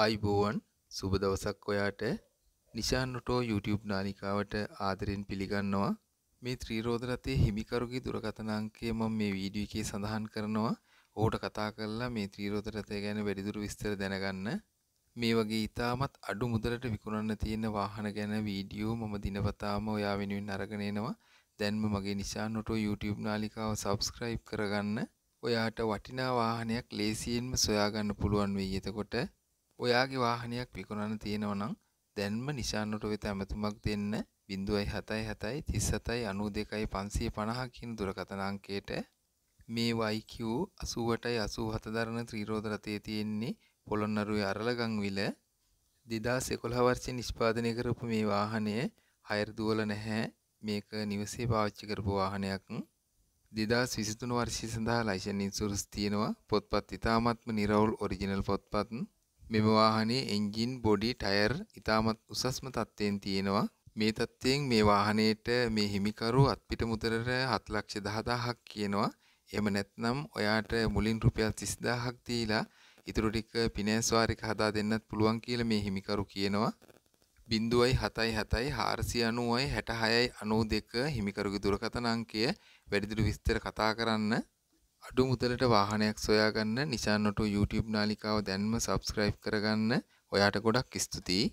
ආයිබෝවන් සුබ දවසක් ඔයාට නිශාන් ඔටෝ YouTube නාලිකාවට ආදරෙන් පිළිගන්නවා මේ ත්‍රීරෝද රථයේ හිමිකරුගේ දුරකථන අංකය මම මේ වීඩියෝ එකේ සඳහන් කරනවා ඔහුට කතා කරලා මේ ත්‍රීරෝද රථය ගැන වැඩිදුර විස්තර දැනගන්න මේ වගේ ඉතාමත් අඩු මුදලට විකුණන්න තියෙන වාහන ගැන වීඩියෝ මම දිනපතාම ඔයා වෙනුවෙන් අරගෙන එනවා දැන්ම මගේ නිශාන් ඔටෝ YouTube නාලිකාව subscribe කරගන්න ඔයාට වටිනා වාහනයක් ලේසියෙන්ම සොයාගන්න පුළුවන් වෙයි එතකොට ඔයාගේ වාහනයක් විකුණන්න තියෙනව නම් දැන්ම නිශානට වෙත ඇමතුමක් දෙන්න බිඳුවයි හතයි හතයි තිස් සතයි අනු දෙකයි පන්සිය පණහකින් දුරකතනංකයට මේ වයිකූ අසුවටයි අසූ හතදරණ ත්‍රීරෝධරතය තියෙන්නේ පොළොන්නරුයි අරලගංවිල දෙදා සෙකොළහවර්ෂය නිෂ්පාදනය කරපු මේ වාහනය හයර් දුවල නැහැ මේක නිවසේ පාච්චි කරපු වාහනයක් දෙදස් විසිතුන වර්ෂය සඳහා ලයිෂන් ඉන්සුරස් තියෙනවා පොත්පත් ඉතාමත්ම නිරවුල් ඔරිජිනල් පොත්පත්න් මෙම වාහනේ එන්ජින් බොඩි ටයර් ඉතාමත් උසස්ම තත්ත්වයෙන් තියෙනවා මේ තත්ත්වයෙන් මේ වාහනයට මේ හිමිකරු අත්පිට මුදලට හත් ලක්ෂ දහදාහක් කියනවා එම නැත්නම් ඔයාට මුලින් රුපියල් තිස්දාහක් දීලා ඉතුරු ටික පිනෑස්වාරික හදා දෙන්නත් පුළුවන් කියලා මේ හිමිකරු කියනවා බින්දුවයි හතයි හතයි හාරසි අනුවයි හැටහයයි අනෝ දෙක හිමිකරුගේ දුරකථන අංකය වැඩිදුර විස්තර කතා කරන්න අඩු මුදලට වාහනයක් සොයාගන්න නිසාන්නොට YouTube නාලිකාව දැන්ම සබස්ක්‍රයිබ් කරගන්න ඔයාට ගොඩක් ස්තුතියි